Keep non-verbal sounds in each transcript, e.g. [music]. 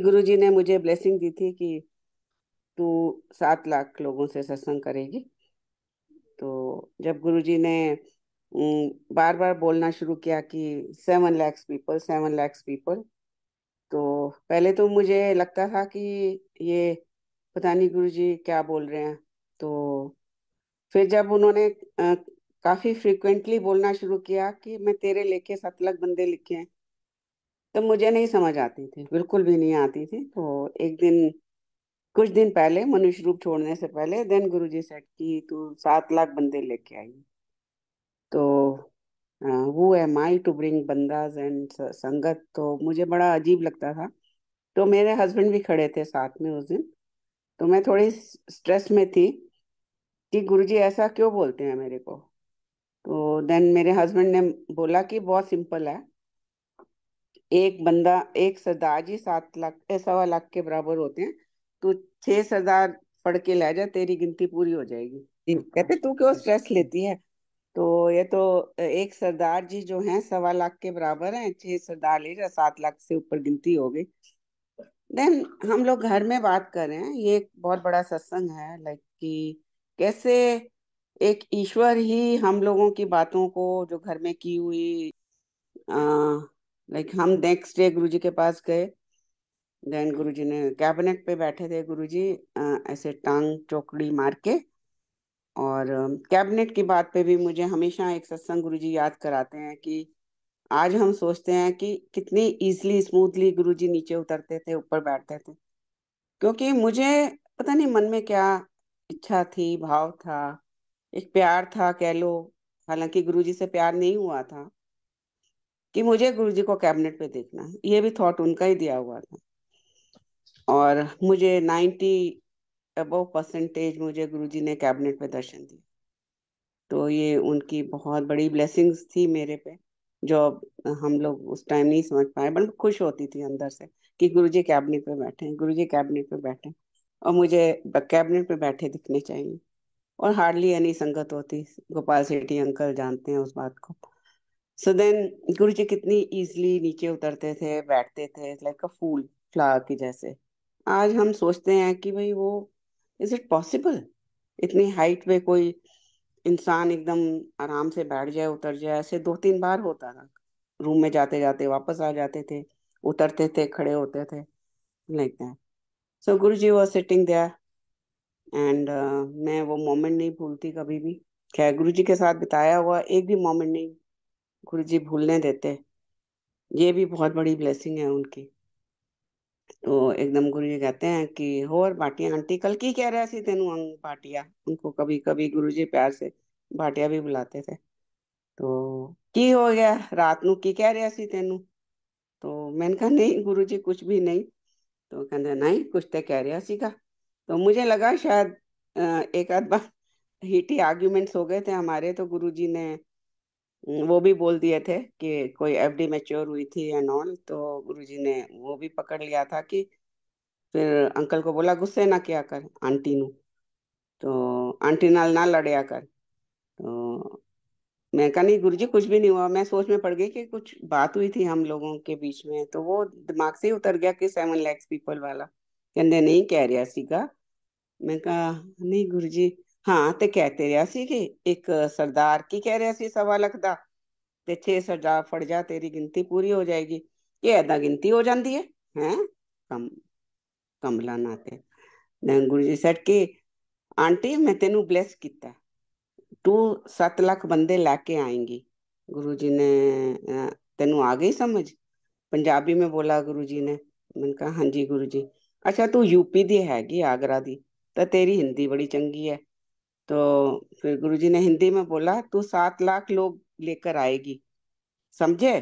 गुरुजी ने मुझे ब्लेसिंग दी थी कि तू सात लाख लोगों से सत्संग करेगी तो जब गुरुजी ने बार बार बोलना शुरू किया कि seven lakhs people seven lakhs people तो पहले तो मुझे लगता था कि ये पता नहीं जी क्या बोल रहे हैं तो फिर जब उन्होंने काफ़ी फ्रिक्वेंटली बोलना शुरू किया कि मैं तेरे लेके सात लाख बंदे लिखे हैं तो मुझे नहीं समझ आती थी बिल्कुल भी नहीं आती थी तो एक दिन कुछ दिन पहले मनुष्य रूप छोड़ने से पहले देन गुरु जी सेट की तू सात लाख बंदे लेके आई तो वो है माई टू ब्रिंग बंदाज एंड संगत तो मुझे बड़ा अजीब लगता था तो मेरे हस्बैंड भी खड़े थे साथ में उस दिन तो मैं थोड़ी स्ट्रेस में थी कि गुरु जी ऐसा क्यों बोलते हैं मेरे को तो देन मेरे हस्बैंड ने बोला कि बहुत सिंपल है एक बंदा एक सरदार जी सात लाख सवा लाख के बराबर होते हैं तो छह सरदार पढ़ के ला जा तेरी गिनती पूरी हो जाएगी कहते तू क्यों स्ट्रेस लेती है तो ये तो एक सरदार जी जो हैं सवा लाख के बराबर हैं छह सरदार ले जा सात लाख से ऊपर गिनती हो गई देन हम लोग घर में बात कर रहे हैं ये एक बहुत बड़ा सत्संग है लाइक कि कैसे एक ईश्वर ही हम लोगों की बातों को जो घर में की हुई आ, लाइक like, हम नेक्स्ट डे गुरुजी के पास गए देन गुरुजी ने कैबिनेट पे बैठे थे गुरुजी ऐसे टांग चौकड़ी मार के और कैबिनेट की बात पे भी मुझे हमेशा एक सत्संग जी याद कराते हैं कि आज हम सोचते हैं कि कितनी इजली स्मूथली गुरु जी नीचे उतरते थे ऊपर बैठते थे क्योंकि मुझे पता नहीं मन में क्या इच्छा थी भाव था एक प्यार था कह लो हालांकि गुरु जी से प्यार नहीं हुआ था कि मुझे गुरुजी को कैबिनेट में देखना है ये भी थॉट उनका ही दिया हुआ था और मुझे नाइन्टी अब परसेंटेज मुझे गुरुजी ने कैबिनेट में दर्शन दिए तो ये उनकी बहुत बड़ी ब्लेसिंग्स थी मेरे पे जो हम लोग उस टाइम नहीं समझ पाए बट खुश होती थी अंदर से कि गुरुजी कैबिनेट पे बैठे हैं गुरुजी कैबिनेट पे बैठे हैं और मुझे कैबिनेट पे बैठे दिखने चाहिए और हार्डली एनी संगत होती गोपाल सेठी अंकल जानते हैं उस बात को सो देन गुरु जी कितनी ईजिली नीचे उतरते थे बैठते थे लाइक अ फूल फ्लावर की जैसे आज हम सोचते हैं कि भाई वो इज इट पॉसिबल इतनी हाइट पे कोई इंसान एकदम आराम से बैठ जाए उतर जाए ऐसे दो तीन बार होता था रूम में जाते जाते वापस आ जाते थे उतरते थे खड़े होते थे like that so Guru ji was sitting there and मैं वो मोमेंट नहीं भूलती कभी भी क्या गुरु जी के साथ बिताया हुआ एक भी मोमेंट नहीं गुरु जी भूलने देते ये भी बहुत बड़ी ब्लेसिंग है उनकी तो एकदम गुरु जी कहते हैं कि होर भाटिया आंटी कल की कह रहा थी तेनू अंग भाटिया उनको कभी कभी गुरु जी प्यार से भाटिया भी बुलाते थे तो की हो गया रात नु की कह रहा थी तेनू तो मैंने कहा नहीं गुरु जी कुछ भी नहीं तो कहते नहीं कुछ तो कह रहा सीखा तो मुझे लगा शायद एक आध बार [laughs] हीटी आर्ग्यूमेंट्स हो गए थे हमारे तो गुरुजी ने वो भी बोल दिए थे कि कोई एफडी मैच्योर हुई थी या नॉन तो गुरुजी ने वो भी पकड़ लिया था कि फिर अंकल को बोला गुस्से ना किया कर आंटी नु तो आंटी नाल ना लड़िया कर तो मैं कहा नहीं गुरुजी कुछ भी नहीं हुआ मैं सोच में पड़ गई कि कुछ बात हुई थी हम लोगों के बीच में तो वो दिमाग से ही उतर गया कि सेवन लैक्स पीपल वाला कहने नहीं कह रहा सीगा मैं कहा नहीं गुरुजी ਹਾਂ ਤੇ ਕਹਿ ਤੇ ਰਿਹਾ ਸੀ ਕਿ ਇੱਕ ਸਰਦਾਰ ਕੀ ਕਹਿ ਰਿਹਾ ਸੀ ਸਵਾ ਲੱਖ ਦਾ ਤੇ ਛੇ ਸਰਦਾਰ ਫੜ ਜਾ ਤੇਰੀ ਗਿਣਤੀ ਪੂਰੀ ਹੋ ਜਾਏਗੀ ਇਹ ਐਦਾਂ ਗਿਣਤੀ ਹੋ ਜਾਂਦੀ ਹੈ ਹੈ ਕਮ ਕਮਲਾ ਨਾਤੇ ਨੰਗ ਗੁਰੂ ਜੀ ਸੱਟ ਕੇ ਆਂਟੀ ਮੈਂ ਤੈਨੂੰ ਬਲੈਸ ਕੀਤਾ ਤੂੰ 7 ਲੱਖ ਬੰਦੇ ਲੈ ਕੇ ਆਏਂਗੀ ਗੁਰੂ ਜੀ ਨੇ ਤੈਨੂੰ ਆ ਗਈ ਸਮਝ ਪੰਜਾਬੀ ਮੈਂ ਬੋਲਾ ਗੁਰੂ ਜੀ ਨੇ ਮੈਂ ਕਹਾ ਹਾਂਜੀ ਗੁਰੂ ਜੀ ਅੱਛਾ ਤੂੰ ਯੂਪੀ ਦੀ ਹੈਗੀ ਆਗਰਾ ਦੀ ਤਾਂ ਤੇਰੀ ਹਿੰਦੀ ਬੜੀ ਚੰਗੀ ਹੈ तो फिर गुरुजी ने हिंदी में बोला तू सात लाख लोग लेकर आएगी समझे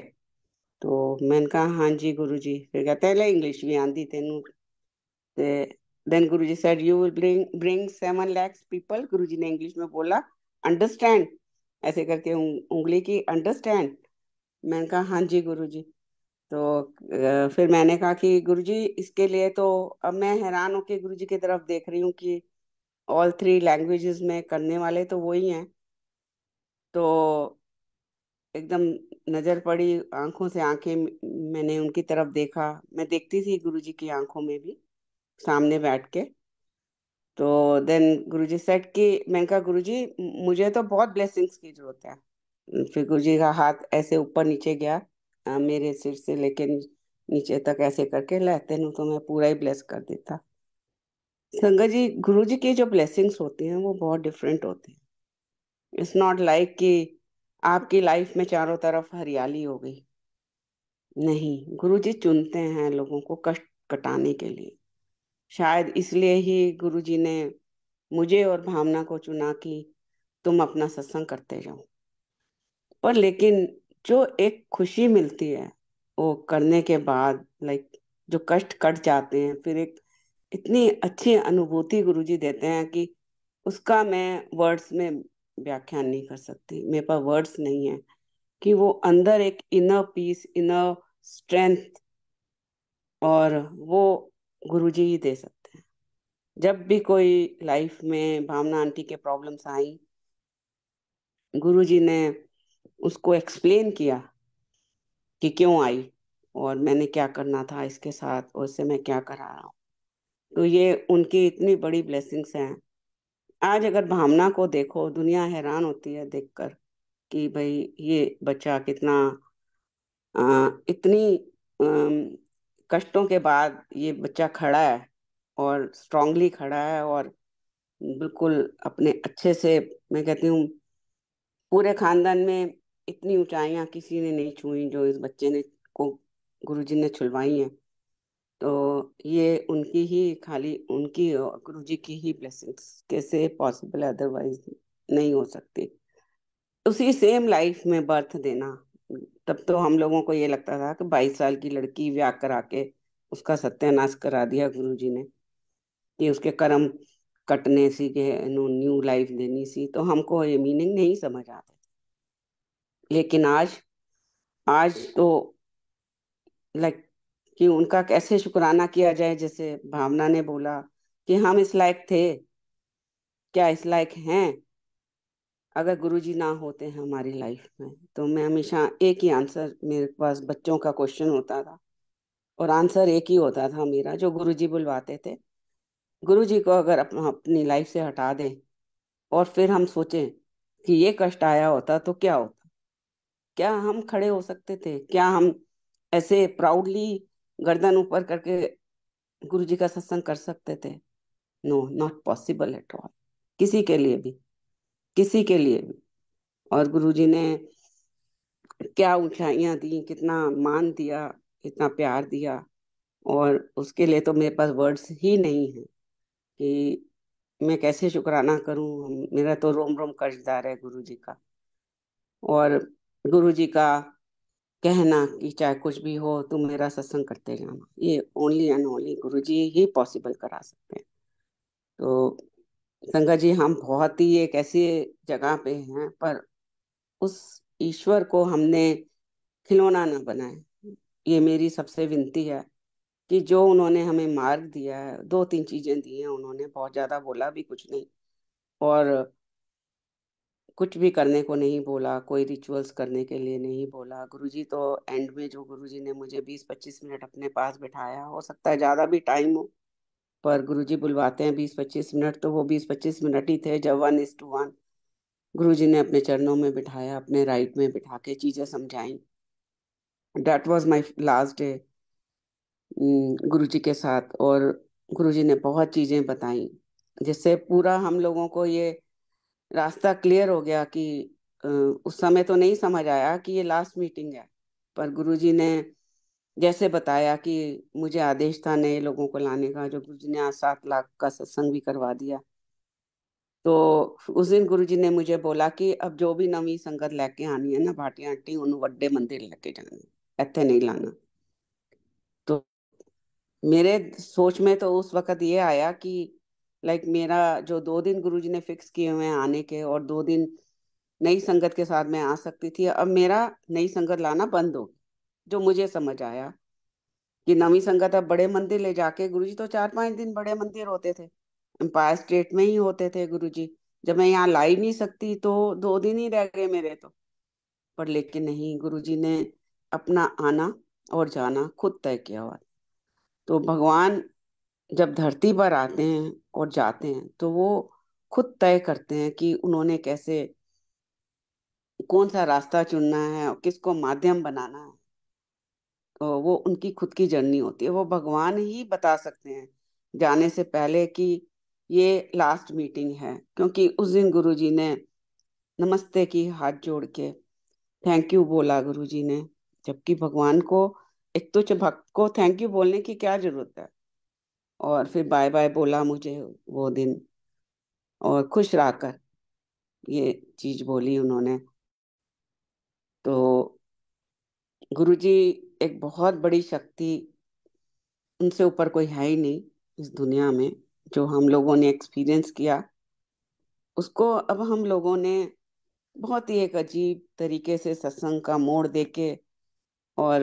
तो मैंने कहा हाँ जी गुरु जी फिर कहते हैं इंग्लिश भी आंदी तेन then Guru ji sir you will bring bring seven lakhs people Guru ji ने इंग्लिश में बोला अंडरस्टैंड ऐसे करके उंगली की अंडरस्टैंड मैंने कहा हाँ जी गुरु जी तो फिर मैंने कहा कि गुरु जी इसके लिए तो अब मैं हैरान होकर गुरु जी की तरफ देख रही हूँ कि ऑल थ्री लैंग्वेजेस में करने वाले तो वही हैं तो एकदम नजर पड़ी आंखों से आंखें मैंने उनकी तरफ देखा मैं देखती थी गुरुजी की आंखों में भी सामने बैठ के तो देन गुरुजी सेट कि मैंने कहा गुरुजी मुझे तो बहुत ब्लेसिंग्स की जरूरत है फिर गुरुजी का हाथ ऐसे ऊपर नीचे गया आ, मेरे सिर से लेके नीचे तक ऐसे करके लेते तो मैं पूरा ही ब्लेस कर देता संगत जी गुरु जी के जो ब्लेसिंग्स होते हैं वो बहुत डिफरेंट होते हैं इट्स नॉट लाइक कि आपकी लाइफ में चारों तरफ हरियाली हो गई नहीं गुरु जी चुनते हैं लोगों को कष्ट कटाने के लिए शायद इसलिए ही गुरु जी ने मुझे और भावना को चुना कि तुम अपना सत्संग करते जाओ पर लेकिन जो एक खुशी मिलती है वो करने के बाद लाइक जो कष्ट कट जाते हैं फिर एक इतनी अच्छी अनुभूति गुरु जी देते हैं कि उसका मैं वर्ड्स में व्याख्यान नहीं कर सकती मेरे पास वर्ड्स नहीं है कि वो अंदर एक इनर पीस इनर स्ट्रेंथ और वो गुरु जी ही दे सकते हैं जब भी कोई लाइफ में भावना आंटी के प्रॉब्लम्स आई गुरु जी ने उसको एक्सप्लेन किया कि क्यों आई और मैंने क्या करना था इसके साथ और इससे मैं क्या करा रहा हूँ तो ये उनकी इतनी बड़ी ब्लेसिंग्स हैं आज अगर भावना को देखो दुनिया हैरान होती है देखकर कि भाई ये बच्चा कितना आ, इतनी आ, कष्टों के बाद ये बच्चा खड़ा है और स्ट्रांगली खड़ा है और बिल्कुल अपने अच्छे से मैं कहती हूँ पूरे खानदान में इतनी ऊंचाइयाँ किसी ने नहीं छुई जो इस बच्चे ने को गुरुजी ने छुलवाई हैं तो ये उनकी ही खाली उनकी गुरु जी की ही ब्लेसिंग्स कैसे पॉसिबल अदरवाइज नहीं हो सकती उसी सेम लाइफ में बर्थ देना तब तो हम लोगों को ये लगता था कि बाईस साल की लड़की व्याह करा के उसका सत्यानाश करा दिया गुरु जी ने कि उसके कर्म कटने सी के न्यू लाइफ देनी सी तो हमको ये मीनिंग नहीं समझ आते लेकिन आज आज तो लाइक कि उनका कैसे शुक्राना किया जाए जैसे भावना ने बोला कि हम इस लायक थे क्या इस लायक हैं अगर गुरुजी ना होते हैं हमारी लाइफ में तो मैं हमेशा एक ही आंसर मेरे पास बच्चों का क्वेश्चन होता था और आंसर एक ही होता था मेरा जो गुरुजी बुलवाते थे गुरुजी को अगर अपनी लाइफ से हटा दें और फिर हम सोचें कि ये कष्ट आया होता तो क्या होता क्या हम खड़े हो सकते थे क्या हम ऐसे प्राउडली गर्दन ऊपर करके गुरु जी का सत्संग कर सकते थे no not possible at all किसी के लिए भी किसी के लिए भी और गुरु जी ने क्या ऊंचाइयां दी कितना मान दिया कितना प्यार दिया और उसके लिए तो मेरे पास वर्ड्स ही नहीं है कि मैं कैसे शुक्राना करूं मेरा तो रोम रोम कर्जदार है गुरु जी का और गुरु जी का कहना कि चाहे कुछ भी हो तुम मेरा सत्संग करते जाना ये ओनली एंड ओनली गुरु जी ही पॉसिबल करा सकते हैं तो संगत जी हम बहुत ही एक ऐसी जगह पे हैं पर उस ईश्वर को हमने खिलौना ना बनाए ये मेरी सबसे विनती है कि जो उन्होंने हमें मार्ग दिया है दो तीन चीजें दी हैं उन्होंने बहुत ज्यादा बोला भी कुछ नहीं और कुछ भी करने को नहीं बोला कोई रिचुअल्स करने के लिए नहीं बोला गुरुजी तो एंड में जो गुरुजी ने मुझे 20-25 मिनट अपने पास बिठाया हो सकता है ज़्यादा भी टाइम हो पर गुरुजी बुलवाते हैं 20-25 मिनट तो वो 20-25 मिनट ही थे जब वन इज टू वन गुरु जी ने अपने चरणों में बिठाया अपने राइट में बिठा के चीज़ें समझाई that was my last day Guru ji के साथ और गुरु जी ने बहुत चीज़ें बताई जिससे पूरा हम लोगों को ये रास्ता क्लियर हो गया कि उस समय तो नहीं समझ आया कि ये लास्ट मीटिंग है पर गुरुजी ने जैसे बताया कि मुझे आदेश था नए लोगों को लाने का जो गुरुजी ने आज सात लाख का सत्संग भी करवा दिया तो उस दिन गुरुजी ने मुझे बोला कि अब जो भी नवी संगत लेके आनी है ना भाटी आंटी उन्होंने वड्डे मंदिर लेके जाने इतने नहीं लाना तो मेरे सोच में तो उस वक्त ये आया कि लाइक like मेरा जो दो दिन गुरुजी ने फिक्स किए हुए हैं आने के और दो दिन नई संगत के साथ मैं आ सकती थी अब मेरा नई संगत लाना बंद हो जो मुझे समझ आया कि नवी संगत अब बड़े मंदिर ले जाके गुरुजी तो चार पांच दिन बड़े मंदिर होते थे एम्पायर स्टेट में ही होते थे गुरुजी जब मैं यहाँ लाई नहीं सकती तो दो दिन ही रह गए मेरे तो पर लेकिन नहीं गुरुजी ने अपना आना और जाना खुद तय किया हुआ तो भगवान जब धरती पर आते हैं और जाते हैं तो वो खुद तय करते हैं कि उन्होंने कैसे कौन सा रास्ता चुनना है और किसको माध्यम बनाना है तो वो उनकी खुद की जर्नी होती है वो भगवान ही बता सकते हैं जाने से पहले कि ये लास्ट मीटिंग है क्योंकि उस दिन गुरु जी ने नमस्ते की हाथ जोड़ के थैंक यू बोला गुरु जी ने जबकि भगवान को एक तुच्छ तो भक्त को थैंक यू बोलने की क्या जरूरत है और फिर बाय बाय बोला मुझे वो दिन और खुश रहकर ये चीज बोली उन्होंने तो गुरुजी एक बहुत बड़ी शक्ति उनसे ऊपर कोई है ही नहीं इस दुनिया में जो हम लोगों ने एक्सपीरियंस किया उसको अब हम लोगों ने बहुत ही एक अजीब तरीके से सत्संग का मोड़ देके और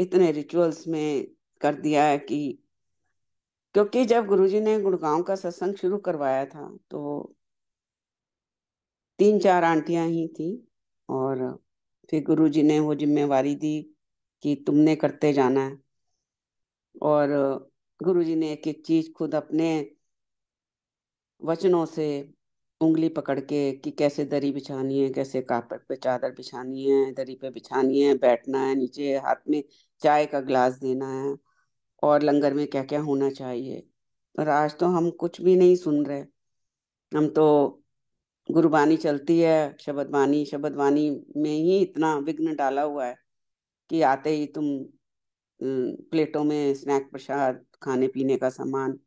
इतने रिचुअल्स में कर दिया है कि क्योंकि जब गुरुजी ने गुड़गांव का सत्संग शुरू करवाया था तो तीन चार आंटियां ही थी और फिर गुरुजी ने वो जिम्मेवारी दी कि तुमने करते जाना है और गुरुजी ने एक एक चीज खुद अपने वचनों से उंगली पकड़ के कि कैसे दरी बिछानी है कैसे कापट पे चादर बिछानी है दरी पे बिछानी है बैठना है नीचे हाथ में चाय का ग्लास देना है और लंगर में क्या क्या होना चाहिए पर आज तो हम कुछ भी नहीं सुन रहे हम तो गुरुबानी चलती है शबद वानी में ही इतना विघ्न डाला हुआ है कि आते ही तुम प्लेटों में स्नैक प्रसाद खाने पीने का सामान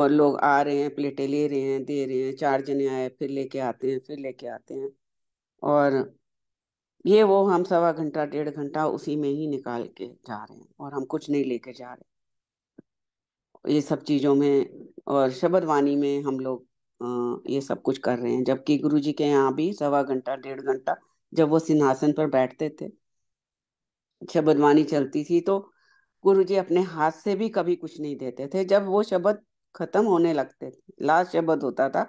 और लोग आ रहे हैं प्लेटें ले रहे हैं दे रहे हैं चार जने आए फिर लेके आते हैं फिर लेके आते हैं और ये वो हम सवा घंटा डेढ़ घंटा उसी में ही निकाल के जा रहे हैं और हम कुछ नहीं लेके जा रहे ये सब चीज़ों में और शब्द वाणी में हम लोग ये सब कुछ कर रहे हैं जबकि गुरु जी के यहाँ भी सवा घंटा डेढ़ घंटा जब वो सिंहासन पर बैठते थे शब्द वाणी चलती थी तो गुरु जी अपने हाथ से भी कभी कुछ नहीं देते थे जब वो शब्द खत्म होने लगते थे लास्ट शब्द होता था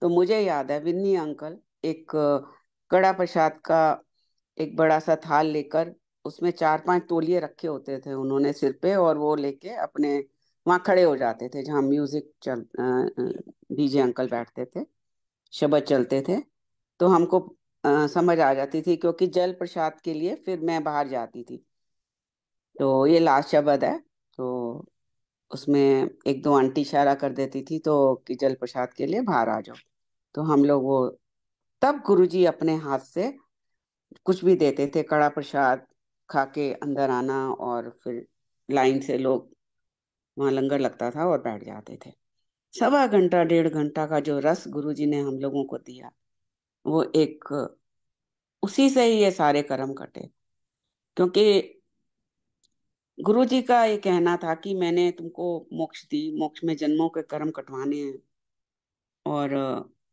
तो मुझे याद है विन्नी अंकल एक कड़ा प्रसाद का एक बड़ा सा थाल लेकर उसमें चार पांच तोलिए रखे होते थे उन्होंने सिर पे और वो लेके अपने वहां खड़े हो जाते थे जहाँ म्यूजिक चल डीजे अंकल बैठते थे शब्द चलते थे तो हमको आ, समझ आ जाती थी क्योंकि जल प्रसाद के लिए फिर मैं बाहर जाती थी तो ये लास्ट शब्द है तो उसमें एक दो आंटी इशारा कर देती थी तो कि जल प्रसाद के लिए बाहर आ जाओ तो हम लोग वो तब गुरुजी अपने हाथ से कुछ भी देते थे कड़ा प्रसाद खा के अंदर आना और फिर लाइन से लोग वहां लंगर लगता था और बैठ जाते थे सवा घंटा डेढ़ घंटा का जो रस गुरुजी ने हम लोगों को दिया वो एक उसी से ही ये सारे कर्म कटे क्योंकि गुरुजी का ये कहना था कि मैंने तुमको मोक्ष दी मोक्ष में जन्मों के कर्म कटवाने हैं और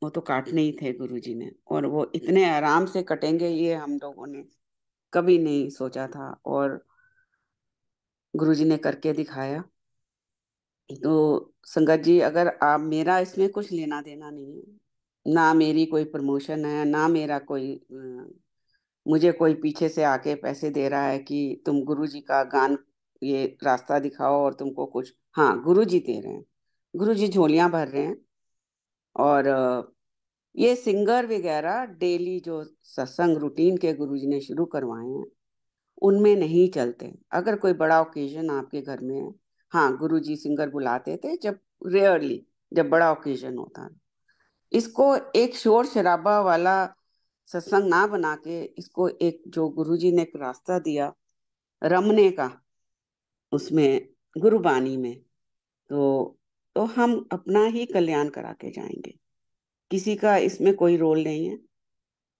वो तो काटने ही थे गुरु जी ने और वो इतने आराम से कटेंगे ये हम लोगों ने कभी नहीं सोचा था और गुरु जी ने करके दिखाया तो संगत जी अगर आप मेरा इसमें कुछ लेना देना नहीं है ना मेरी कोई प्रमोशन है ना मेरा कोई मुझे कोई पीछे से आके पैसे दे रहा है कि तुम गुरु जी का गान ये रास्ता दिखाओ और तुमको कुछ हाँ गुरु जी दे रहे हैं गुरु जी झोलियाँ भर रहे हैं और ये सिंगर वगैरह डेली जो सत्संग रूटीन के गुरुजी ने शुरू करवाए हैं उनमें नहीं चलते अगर कोई बड़ा ओकेजन आपके घर में है हाँ जी सिंगर बुलाते थे जब रेयरली जब बड़ा ओकेजन होता इसको एक शोर शराबा वाला सत्संग ना बना के इसको एक जो गुरु जी ने एक रास्ता दिया रमने का उसमें गुरुबानी में तो तो हम अपना ही कल्याण करा के जाएंगे किसी का इसमें कोई रोल नहीं है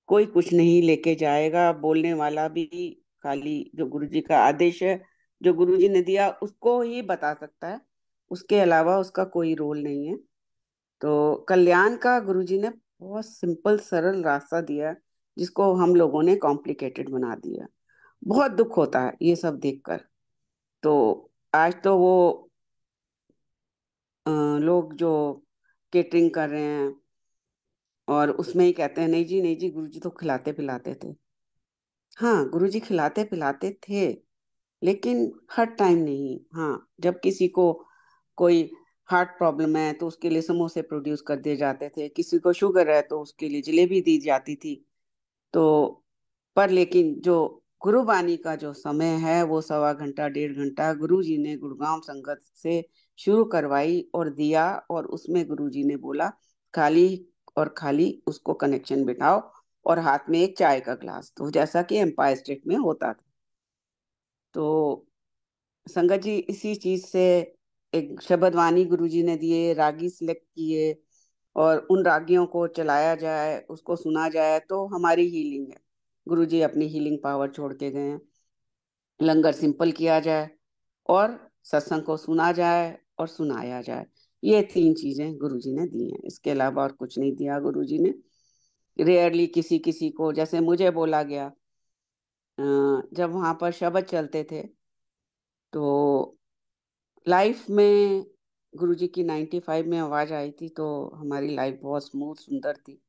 कोई कुछ नहीं लेके जाएगा बोलने वाला भी खाली जो गुरु जी का आदेश है जो गुरु जी ने दिया उसको ही बता सकता है उसके अलावा उसका कोई रोल नहीं है तो कल्याण का गुरु जी ने बहुत सिंपल सरल रास्ता दिया जिसको हम लोगों ने कॉम्प्लिकेटेड बना दिया बहुत दुख होता है ये सब देखकर तो आज तो वो लोग जो केटरिंग कर रहे हैं और उसमें ही कहते हैं नहीं जी नहीं जी गुरु जी तो खिलाते पिलाते थे हाँ गुरु जी खिलाते पिलाते थे लेकिन हर टाइम नहीं हाँ जब किसी को कोई हार्ट प्रॉब्लम है तो उसके लिए समोसे प्रोड्यूस कर दिए जाते थे किसी को शुगर है तो उसके लिए जलेबी दी जाती थी तो पर लेकिन जो गुरुबानी का जो समय है वो सवा घंटा डेढ़ घंटा गुरु जी ने गुड़गांव संगत से शुरू करवाई और दिया और उसमें गुरु जी ने बोला खाली और खाली उसको कनेक्शन बिठाओ और हाथ में एक चाय का ग्लास दो जैसा कि एम्पायर स्टेट में होता था तो संगत जी इसी चीज से एक शब्द वाणी गुरु जी ने दिए रागी सिलेक्ट किए और उन रागियों को चलाया जाए उसको सुना जाए तो हमारी हीलिंग है गुरु जी अपनी हीलिंग पावर छोड़ के गए हैं लंगर सिंपल किया जाए और सत्संग को सुना जाए और सुनाया जाए ये तीन चीजें गुरु जी ने दी हैं इसके अलावा और कुछ नहीं दिया गुरु जी ने रेयरली किसी किसी को जैसे मुझे बोला गया जब वहाँ पर शब्द चलते थे तो लाइफ में गुरु जी की फाइव में आवाज़ आई थी तो हमारी लाइफ बहुत स्मूथ सुंदर थी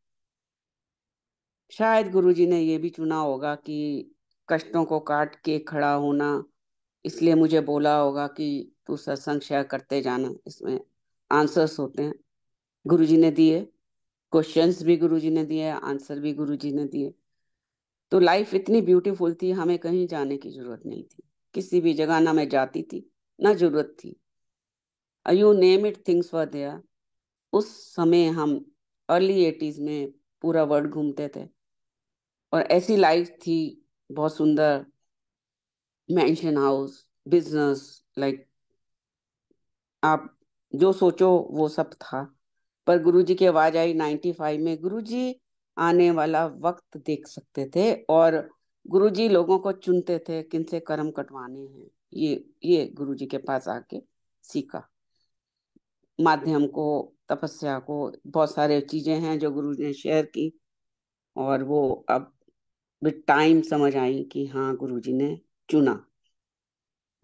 शायद गुरु जी ने ये भी चुना होगा कि कष्टों को काट के खड़ा होना इसलिए मुझे बोला होगा कि तू सत्संग शेयर करते जाना इसमें आंसर्स होते हैं गुरुजी ने दिए क्वेश्चंस भी गुरुजी ने दिए आंसर भी गुरुजी ने दिए तो लाइफ इतनी ब्यूटीफुल थी हमें कहीं जाने की जरूरत नहीं थी किसी भी जगह ना मैं जाती थी ना जरूरत थी you name it things for there उस समय हम अर्ली एटीज में पूरा वर्ल्ड घूमते थे और ऐसी लाइफ थी बहुत सुंदर मैंशन हाउस बिजनेस लाइक आप जो सोचो वो सब था पर गुरुजी की आवाज आई 95 में गुरुजी आने वाला वक्त देख सकते थे और गुरुजी लोगों को चुनते थे किनसे कर्म कटवाने हैं ये ये गुरुजी के पास आके सीखा माध्यम को तपस्या को बहुत सारे चीजें हैं जो गुरु ने शेयर की और वो अब विद टाइम समझ आई कि हाँ गुरुजी ने चुना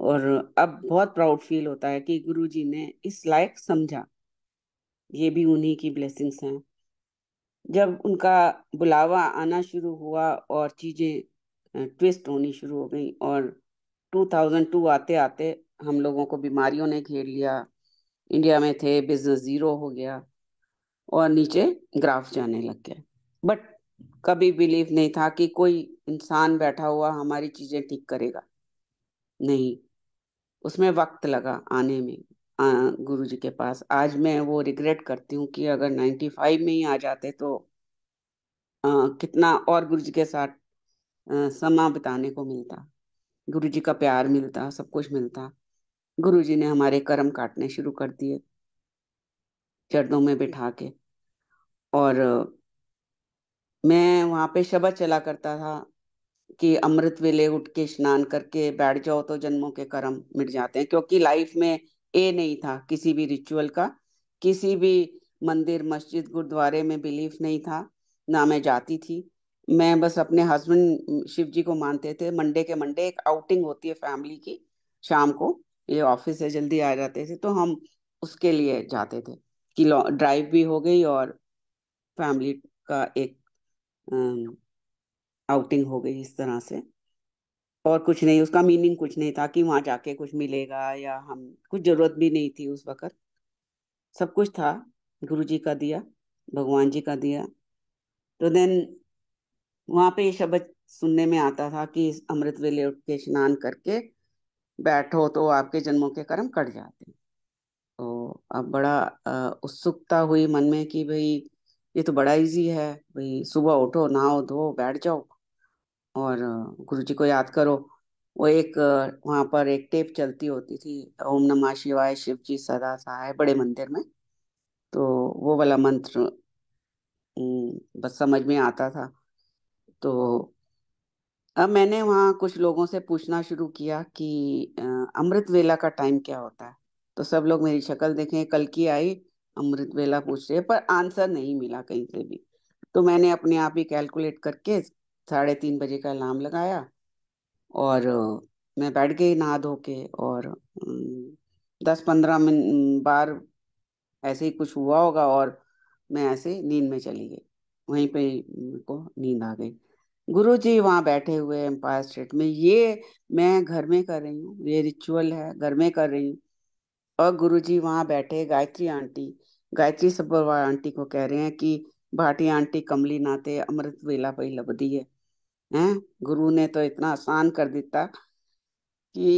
और अब बहुत प्राउड फील होता है कि गुरु जी ने इस लायक समझा ये भी उन्हीं की ब्लेसिंग्स हैं जब उनका बुलावा आना शुरू हुआ और चीज़ें ट्विस्ट होनी शुरू हो गई और 2002 आते आते हम लोगों को बीमारियों ने घेर लिया इंडिया में थे बिजनेस ज़ीरो हो गया और नीचे ग्राफ जाने लग गए बट कभी बिलीव नहीं था कि कोई इंसान बैठा हुआ हमारी चीज़ें ठीक करेगा नहीं उसमें वक्त लगा आने में गुरु जी के पास आज मैं वो रिग्रेट करती हूँ कि अगर नाइन्टी फाइव में ही आ जाते तो आ, कितना और गुरु जी के साथ समा बिताने को मिलता गुरु जी का प्यार मिलता सब कुछ मिलता गुरु जी ने हमारे कर्म काटने शुरू कर दिए चरणों में बिठा के और मैं वहाँ पे शब्द चला करता था कि अमृत वेले उठ के स्नान करके बैठ जाओ तो जन्मों के कर्म मिट जाते हैं क्योंकि लाइफ में ए नहीं था किसी भी रिचुअल का किसी भी मंदिर मस्जिद गुरुद्वारे में बिलीफ नहीं था ना मैं जाती थी मैं बस अपने हस्बैंड शिव जी को मानते थे मंडे के मंडे एक आउटिंग होती है फैमिली की शाम को ये ऑफिस से जल्दी आ जाते थे तो हम उसके लिए जाते थे कि ड्राइव भी हो गई और फैमिली का एक आ, आउटिंग हो गई इस तरह से और कुछ नहीं उसका मीनिंग कुछ नहीं था कि वहाँ जाके कुछ मिलेगा या हम कुछ जरूरत भी नहीं थी उस वक़्त सब कुछ था गुरु जी का दिया भगवान जी का दिया तो देन वहाँ पे ये शब्द सुनने में आता था कि अमृत वेले उठ के स्नान करके बैठो तो आपके जन्मों के कर्म कट जाते तो अब बड़ा उत्सुकता हुई मन में कि भाई ये तो बड़ा इजी है भाई सुबह उठो नहाओ धो बैठ जाओ और गुरु जी को याद करो वो एक वहां पर एक टेप चलती होती थी ओम नमः शिवाय शिव जी सदा सहाय बड़े मंदिर में तो वो वाला मंत्र बस समझ में आता था तो अब मैंने वहाँ कुछ लोगों से पूछना शुरू किया कि अमृत वेला का टाइम क्या होता है तो सब लोग मेरी शक्ल देखे कल की आई अमृत वेला पूछ रहे पर आंसर नहीं मिला कहीं से भी तो मैंने अपने आप ही कैलकुलेट करके साढ़े तीन बजे का अलार्म लगाया और मैं बैठ गई नहा धो के और दस पंद्रह मिनट बार ऐसे ही कुछ हुआ होगा और मैं ऐसे नींद में चली गई वहीं पे को नींद आ गई गुरु जी वहाँ बैठे हुए एम्पायर स्टेट में ये मैं घर में कर रही हूँ ये रिचुअल है घर में कर रही हूँ और गुरु जी वहाँ बैठे गायत्री आंटी गायत्री सब्बरवाल आंटी को कह रहे हैं कि भाटी आंटी कमली नाते अमृत वेला पई लभदी है हैं गुरु ने तो इतना आसान कर ਦਿੱਤਾ ਕਿ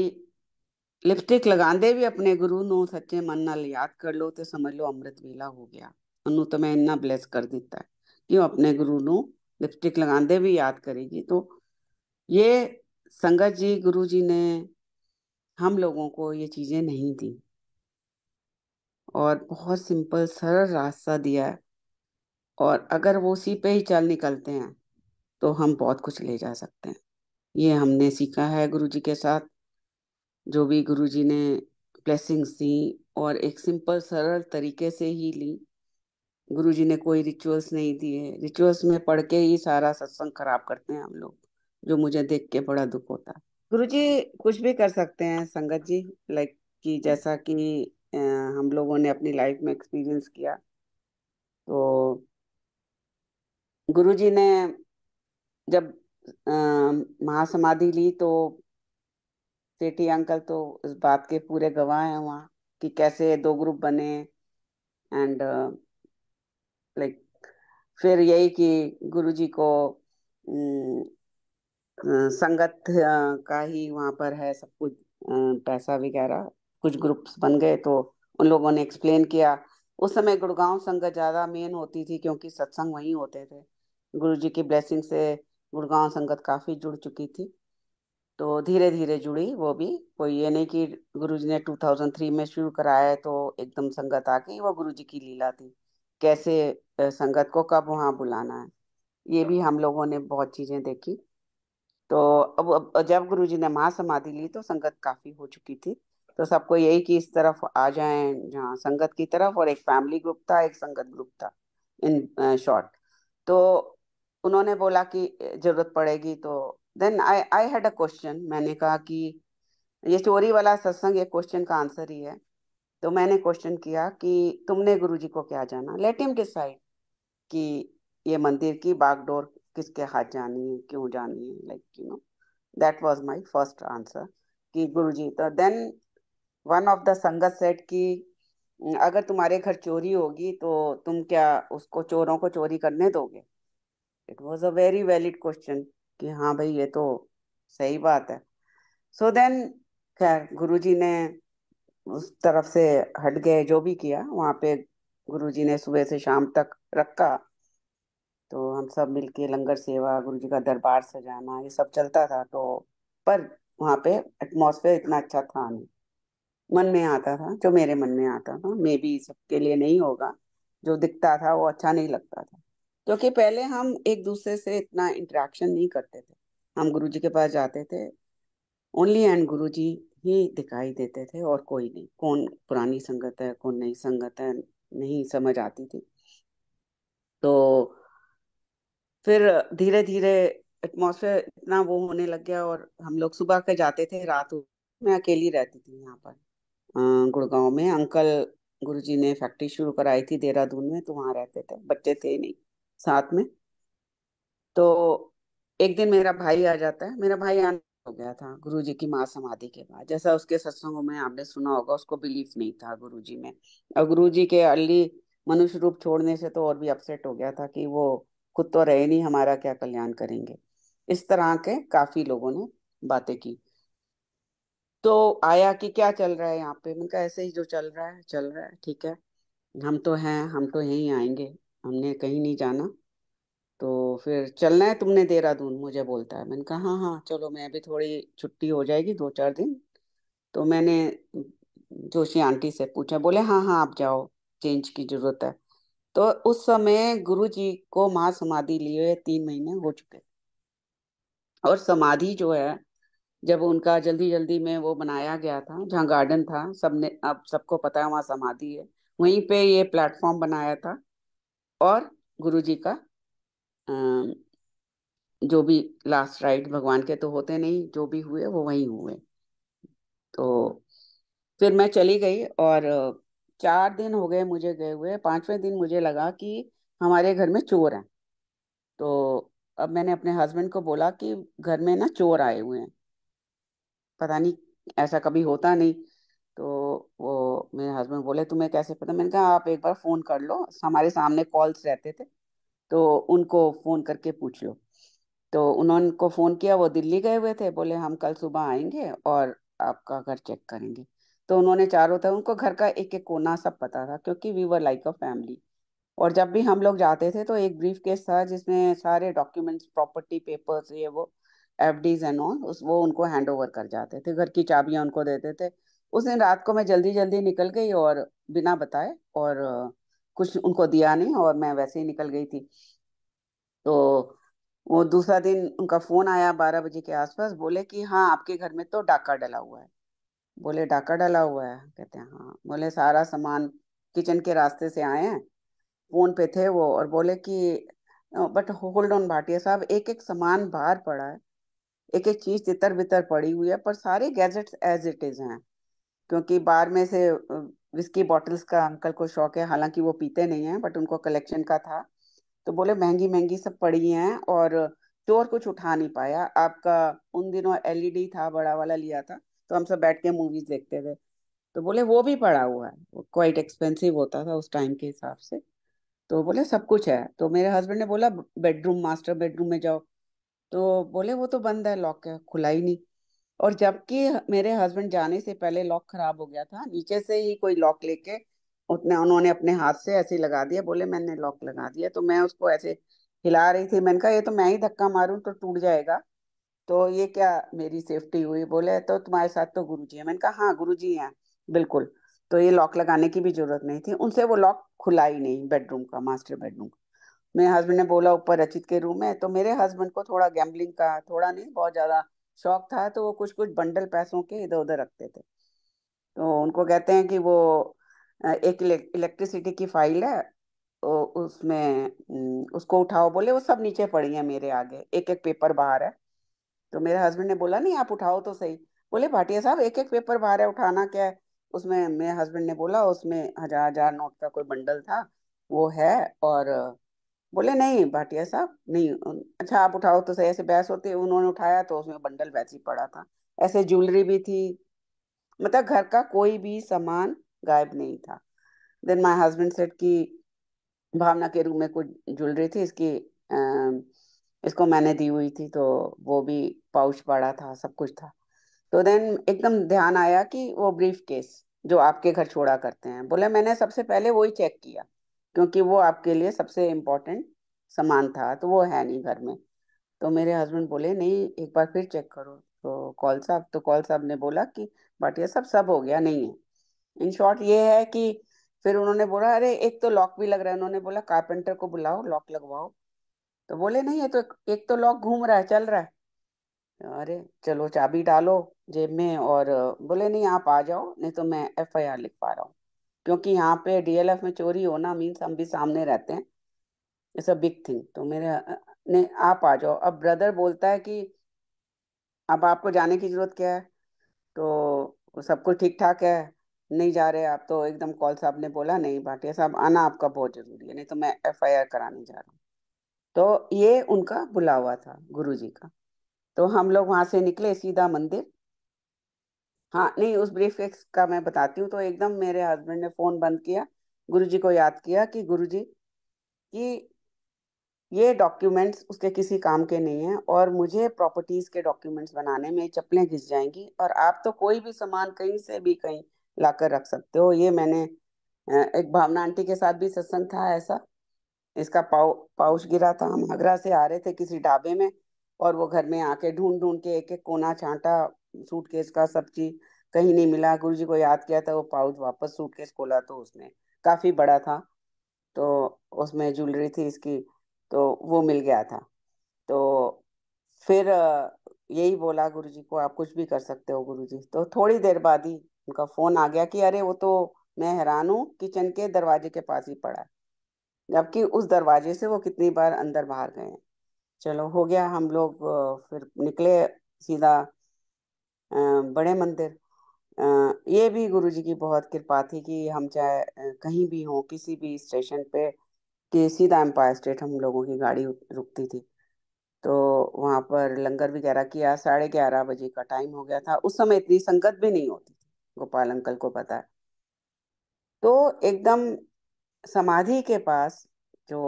ਲਿਪਸਟਿਕ ਲਗਾਉਂਦੇ भी अपने गुरु ਨੂੰ ਸੱਚੇ ਮਨ ਨਾਲ ਯਾਦ ਕਰ ਲਓ ਤੇ ਸਮਝ ਲਓ ਅੰਮ੍ਰਿਤ ਵੇਲਾ ਹੋ ਗਿਆ ਉਹਨੂੰ ਤਾਂ ਮੈਂ ਇੰਨਾ ਬlesਸ ਕਰ ਦਿੱਤਾ ਕਿ ਉਹ ਆਪਣੇ ਗੁਰੂ ਨੂੰ लिपस्टिक लगाते भी याद करेगी तो ये संगत जी गुरु जी ने हम लोगों को ये चीज़ें नहीं दी और बहुत सिंपल सरल रास्ता दिया है और अगर वो उसी पे ही चल निकलते हैं तो हम बहुत कुछ ले जा सकते हैं ये हमने सीखा है गुरु जी के साथ जो भी गुरु जी ने ब्लेसिंग्स दी और एक सिंपल सरल तरीके से ही ली गुरु जी ने कोई रिचुअल्स नहीं दिए रिचुअल्स में पढ़ के ही सारा सत्संग खराब करते हैं हम लोग जो मुझे देख के बड़ा दुख होता गुरु जी कुछ भी कर सकते हैं संगत जी लाइक कि जैसा कि हम लोगों ने अपनी लाइफ में एक्सपीरियंस किया तो गुरुजी ने जब महासमाधि ली तो सेठी अंकल तो इस बात के पूरे गवाह हैं वहां कि कैसे दो ग्रुप बने एंड लाइक फिर यही कि गुरुजी को संगत का ही वहां पर है सब कुछ पैसा वगैरह कुछ ग्रुप्स बन गए तो उन लोगों ने एक्सप्लेन किया उस समय गुड़गांव संगत ज़्यादा मेन होती थी क्योंकि सत्संग वहीं होते थे गुरु जी की ब्लेसिंग से गुड़गांव संगत काफ़ी जुड़ चुकी थी तो धीरे धीरे जुड़ी वो भी कोई ये नहीं कि गुरु जी ने 2003 में शुरू कराया तो एकदम संगत आ गई वो गुरु जी की लीला थी कैसे संगत को कब वहाँ बुलाना है ये भी हम लोगों ने बहुत चीज़ें देखी तो अब, अब जब गुरु जी ने महासमाधि ली तो संगत काफ़ी हो चुकी थी तो सबको यही कि इस तरफ आ जाए जहाँ संगत की तरफ और एक फैमिली ग्रुप था एक संगत ग्रुप था इन शॉर्ट तो उन्होंने बोला कि जरूरत पड़ेगी तो then I I had a question मैंने कहा कि ये चोरी वाला सत्संग ये क्वेश्चन का आंसर ही है तो मैंने क्वेश्चन किया कि तुमने गुरुजी को क्या जाना लेट हिम डिसाइड कि ये मंदिर की बागडोर किसके हाथ जानी है क्यों जानी है like you know that was my first answer कि गुरुजी तो then one of the sangat said की अगर तुम्हारे घर चोरी होगी तो तुम क्या उसको चोरों को चोरी करने दोगे it was a very valid question कि हाँ भाई ये तो सही बात है सो देन खैर गुरु जी ने उस तरफ से हट गए जो भी किया वहाँ पे गुरु जी ने सुबह से शाम तक रखा तो हम सब मिलके लंगर सेवा गुरु जी का दरबार सजाना ये सब चलता था तो पर वहाँ पे एटमोसफेयर इतना अच्छा था नहीं मन में आता था जो मेरे मन में आता था मे बी सबके लिए नहीं होगा जो दिखता था वो अच्छा नहीं लगता था क्योंकि पहले हम एक दूसरे से इतना इंटरेक्शन नहीं करते थे हम गुरु जी के पास जाते थे ओनली एंड गुरु जी ही दिखाई देते थे और कोई नहीं कौन पुरानी संगत है कौन नई संगत है नहीं समझ आती थी तो फिर धीरे धीरे एटमोसफेयर इतना वो होने लग गया और हम लोग सुबह के जाते थे रात मैं अकेली रहती थी यहाँ पर गुड़गांव में अंकल गुरुजी ने फैक्ट्री शुरू कराई थी देहरादून में तो वहाँ रहते थे बच्चे थे नहीं साथ में तो एक दिन मेरा भाई आ जाता है मेरा भाई आने हो गया था गुरु जी की माँ समाधि के बाद जैसा उसके सत्संगों में आपने सुना होगा उसको बिलीफ नहीं था गुरु जी में और गुरु जी के अर्ली मनुष्य रूप छोड़ने से तो और भी अपसेट हो गया था कि वो खुद तो रहे नहीं हमारा क्या कल्याण करेंगे इस तरह के काफी लोगों ने बातें की तो आया कि क्या चल रहा है यहाँ पे मैंने कहा ऐसे ही जो चल रहा है चल रहा है ठीक है हम तो हैं हम तो यहीं आएंगे हमने कहीं नहीं जाना तो फिर चलना है तुमने देहरादून मुझे बोलता है मैंने कहा हाँ हाँ चलो मैं भी थोड़ी छुट्टी हो जाएगी दो चार दिन तो मैंने जोशी आंटी से पूछा बोले हाँ हाँ आप जाओ चेंज की जरूरत है तो उस समय गुरु जी को समाधि लिए तीन महीने हो चुके और समाधि जो है जब उनका जल्दी जल्दी में वो बनाया गया था जहाँ गार्डन था सबने अब सबको पता है वहाँ समाधि है वहीं पे ये प्लेटफॉर्म बनाया था और गुरु जी का जो भी लास्ट राइड भगवान के तो होते नहीं जो भी हुए वो वही हुए तो फिर मैं चली गई और चार दिन हो गए मुझे गए हुए पांचवें दिन मुझे लगा कि हमारे घर में चोर है तो अब मैंने अपने हस्बैंड को बोला कि घर में ना चोर आए हुए हैं पता नहीं ऐसा कभी होता नहीं तो वो मेरे हस्बैंड बोले तुम्हें कैसे पता मैंने कहा आप एक बार फ़ोन कर लो हमारे सामने कॉल्स रहते थे तो उनको फ़ोन करके पूछ लो तो उन्होंने को फ़ोन किया वो दिल्ली गए हुए थे बोले हम कल सुबह आएंगे और आपका घर चेक करेंगे तो उन्होंने चारों तरफ उनको घर का एक एक कोना सब पता था क्योंकि we were like a family और जब भी हम लोग जाते थे तो एक ब्रीफ केस था जिसमें सारे डॉक्यूमेंट्स प्रॉपर्टी पेपर्स ये वो एफ डीज एंड ऑल उस वो उनको हैंड ओवर कर जाते थे घर की चाबियाँ उनको देते थे उस दिन रात को मैं जल्दी जल्दी निकल गई और बिना बताए और कुछ उनको दिया नहीं और मैं वैसे ही निकल गई थी तो वो दूसरा दिन उनका फोन आया बारह बजे के आसपास बोले कि हाँ आपके घर में तो डाका डला हुआ है बोले डाका डला हुआ है कहते हैं हाँ बोले सारा सामान किचन के रास्ते से आए हैं फोन पे थे वो और बोले कि बट होल्ड ऑन भाटिया साहब एक एक सामान बाहर पड़ा है एक एक चीज तितर बितर पड़ी हुई है पर सारे गैजेट्स एज इट इज हैं क्योंकि बार में से विस्की बॉटल्स का अंकल को शौक है हालांकि वो पीते नहीं है बट उनको कलेक्शन का था तो बोले महंगी महंगी सब पड़ी हैं और चोर कुछ उठा नहीं पाया आपका उन दिनों एलईडी e था बड़ा वाला लिया था तो हम सब बैठ के मूवीज देखते थे तो बोले वो भी पड़ा हुआ है क्वाइट एक्सपेंसिव होता था उस टाइम के हिसाब से तो बोले सब कुछ है तो मेरे हस्बैंड ने बोला बेडरूम मास्टर बेडरूम में जाओ तो बोले वो तो बंद है लॉक है खुला ही नहीं और जबकि मेरे हस्बैंड जाने से पहले लॉक खराब हो गया था नीचे से ही कोई लॉक लेके उतने उन्होंने अपने हाथ से ऐसे लगा दिया बोले मैंने लॉक लगा दिया तो मैं उसको ऐसे हिला रही थी मैंने कहा ये तो मैं ही धक्का मारूं तो टूट जाएगा तो ये क्या मेरी सेफ्टी हुई बोले तो तुम्हारे साथ तो गुरु जी है मैंने कहा हाँ गुरु जी हैं बिल्कुल तो ये लॉक लगाने की भी जरूरत नहीं थी उनसे वो लॉक खुला ही नहीं बेडरूम का मास्टर बेडरूम का मेरे हस्बैंड ने बोला ऊपर अचित के रूम है तो मेरे हस्बैंड को थोड़ा गैम्बलिंग का थोड़ा नहीं बहुत ज्यादा शौक था तो वो कुछ कुछ बंडल पैसों के इधर उधर रखते थे तो उनको कहते हैं कि वो एक इलेक्ट्रिसिटी की फाइल है उसमें उसको उठाओ बोले वो सब नीचे पड़ी है मेरे आगे एक एक पेपर बाहर है तो मेरे हस्बैंड ने बोला नहीं आप उठाओ तो सही बोले भाटिया साहब एक एक पेपर बाहर है उठाना क्या है उसमें मेरे हस्बैंड ने बोला उसमें हजार हजार नोट का कोई बंडल था वो है और बोले नहीं भाटिया साहब नहीं अच्छा आप उठाओ तो सही ऐसे बहस होती उन्होंने उठाया तो उसमें बंडल वैसे ही पड़ा था ऐसे ज्वेलरी भी थी मतलब घर का कोई भी सामान गायब नहीं था देन माई हस्बैंड सेट की भावना के रूम में कुछ ज्वेलरी थी इसकी इसको मैंने दी हुई थी तो वो भी पाउच पड़ा था सब कुछ था तो देन एकदम ध्यान आया कि वो ब्रीफ केस जो आपके घर छोड़ा करते हैं बोले मैंने सबसे पहले वही चेक किया क्योंकि वो आपके लिए सबसे इम्पोर्टेंट सामान था तो वो है नहीं घर में तो मेरे हस्बैंड बोले नहीं एक बार फिर चेक करो तो कॉल साहब तो कॉल साहब ने बोला कि बाटिया सब सब हो गया नहीं है इन शॉर्ट ये है कि फिर उन्होंने बोला अरे एक तो लॉक भी लग रहा है उन्होंने बोला कारपेंटर को बुलाओ लॉक लगवाओ तो बोले नहीं ये तो एक तो लॉक घूम रहा है चल रहा है अरे चलो चाबी डालो जेब में और बोले नहीं आप आ जाओ नहीं तो मैं एफ आई आर पा रहा हूँ क्योंकि यहाँ पे डीएलएफ में चोरी होना मीन्स हम भी सामने रहते हैं इट्स अ बिग थिंग तो मेरे ने आप आ जाओ अब ब्रदर बोलता है कि अब आपको जाने की जरूरत क्या है तो सब कुछ ठीक ठाक है नहीं जा रहे आप तो एकदम कॉल साहब ने बोला नहीं भाटिया साहब आना आपका बहुत जरूरी है नहीं तो मैं एफ कराने जा रहा हूँ तो ये उनका बुलावा था गुरु का तो हम लोग वहां से निकले सीधा मंदिर हाँ नहीं उस ब्रीफ केस का मैं बताती हूँ तो एकदम मेरे हस्बैंड ने फोन बंद किया गुरुजी को याद किया कि गुरुजी कि ये डॉक्यूमेंट्स उसके किसी काम के नहीं है और मुझे प्रॉपर्टीज के डॉक्यूमेंट्स बनाने में चप्पलें घिस जाएंगी और आप तो कोई भी सामान कहीं से भी कहीं लाकर रख सकते हो ये मैंने एक भावना आंटी के साथ भी सत्संग था ऐसा इसका पाउ पाउच गिरा था हम आगरा से आ रहे थे किसी ढाबे में और वो घर में आके ढूंढ ढूंढ के एक एक कोना छांटा सूटकेस का सब चीज कहीं नहीं मिला गुरु जी को याद किया था वो पाउच वापस सूटकेस खोला तो उसमें काफी बड़ा था तो उसमें ज्वेलरी थी इसकी तो वो मिल गया था तो फिर यही बोला गुरु जी को आप कुछ भी कर सकते हो गुरु जी तो थोड़ी देर बाद ही उनका फोन आ गया कि अरे वो तो मैं हैरान हूँ किचन के दरवाजे के पास ही पड़ा है जबकि उस दरवाजे से वो कितनी बार अंदर बाहर गए चलो हो गया हम लोग फिर निकले सीधा बड़े मंदिर ये भी गुरु जी की बहुत कृपा थी कि हम चाहे कहीं भी हों किसी भी स्टेशन पे के सीधा एम्पायर स्टेट हम लोगों की गाड़ी रुकती थी तो वहां पर लंगर वगैरह किया साढ़े ग्यारह बजे का टाइम हो गया था उस समय इतनी संगत भी नहीं होती थी गोपाल अंकल को पता है तो एकदम समाधि के पास जो